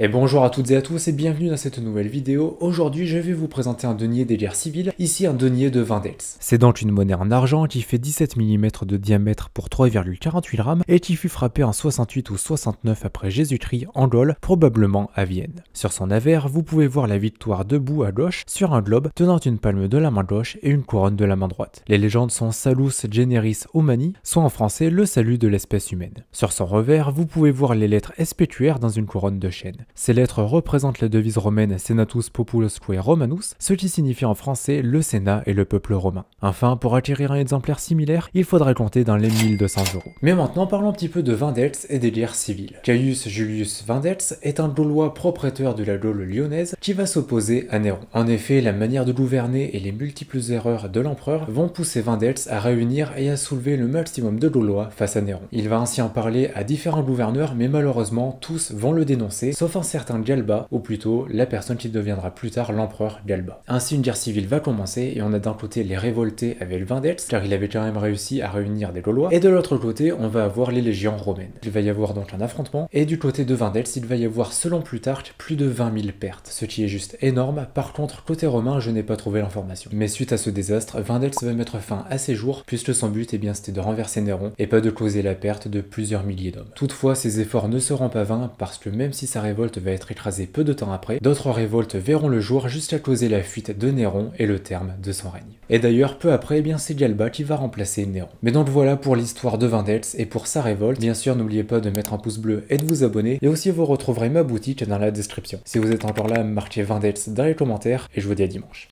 Et bonjour à toutes et à tous et bienvenue dans cette nouvelle vidéo. Aujourd'hui, je vais vous présenter un denier des guerres civiles, ici un denier de 20 C'est donc une monnaie en argent qui fait 17 mm de diamètre pour 3,48 grammes et qui fut frappée en 68 ou 69 après Jésus-Christ en Gaule, probablement à Vienne. Sur son avers, vous pouvez voir la victoire debout à gauche sur un globe tenant une palme de la main gauche et une couronne de la main droite. Les légendes sont Salus generis humani, soit en français le salut de l'espèce humaine. Sur son revers, vous pouvez voir les lettres espétuaires dans une couronne de chêne. Ces lettres représentent la devise romaine Senatus Populusque Romanus, ce qui signifie en français le Sénat et le peuple romain. Enfin, pour acquérir un exemplaire similaire, il faudrait compter dans les 1200 euros. Mais maintenant, parlons un petit peu de Vindex et des guerres civiles. Caius Julius Vindex est un Gaulois propriétaire de la Gaule lyonnaise qui va s'opposer à Néron. En effet, la manière de gouverner et les multiples erreurs de l'empereur vont pousser Vindex à réunir et à soulever le maximum de Gaulois face à Néron. Il va ainsi en parler à différents gouverneurs, mais malheureusement, tous vont le dénoncer, sauf Certains certain Galba, ou plutôt la personne qui deviendra plus tard l'empereur Galba. Ainsi, une guerre civile va commencer et on a d'un côté les révoltés avec Vindex, car il avait quand même réussi à réunir des Gaulois, et de l'autre côté, on va avoir les légions romaines. Il va y avoir donc un affrontement, et du côté de Vindex, il va y avoir, selon Plutarque, plus de 20 000 pertes, ce qui est juste énorme. Par contre, côté romain, je n'ai pas trouvé l'information. Mais suite à ce désastre, Vindex va mettre fin à ses jours, puisque son but, eh bien, c'était de renverser Néron, et pas de causer la perte de plusieurs milliers d'hommes. Toutefois, ses efforts ne seront pas vains, parce que même si sa révolte va être écrasée peu de temps après, d'autres révoltes verront le jour jusqu'à causer la fuite de Néron et le terme de son règne. Et d'ailleurs, peu après, eh bien c'est Galba qui va remplacer Néron. Mais donc voilà pour l'histoire de Vindex et pour sa révolte. Bien sûr, n'oubliez pas de mettre un pouce bleu et de vous abonner. Et aussi, vous retrouverez ma boutique dans la description. Si vous êtes encore là, marquez Vindex dans les commentaires et je vous dis à dimanche.